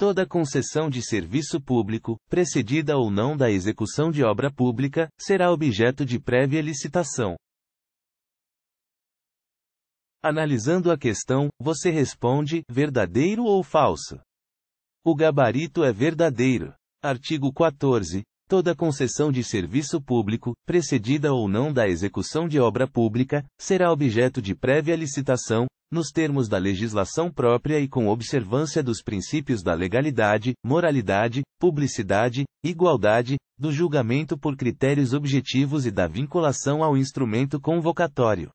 Toda concessão de serviço público, precedida ou não da execução de obra pública, será objeto de prévia licitação. Analisando a questão, você responde: verdadeiro ou falso? O gabarito é verdadeiro. Artigo 14. Toda concessão de serviço público, precedida ou não da execução de obra pública, será objeto de prévia licitação, nos termos da legislação própria e com observância dos princípios da legalidade, moralidade, publicidade, igualdade, do julgamento por critérios objetivos e da vinculação ao instrumento convocatório.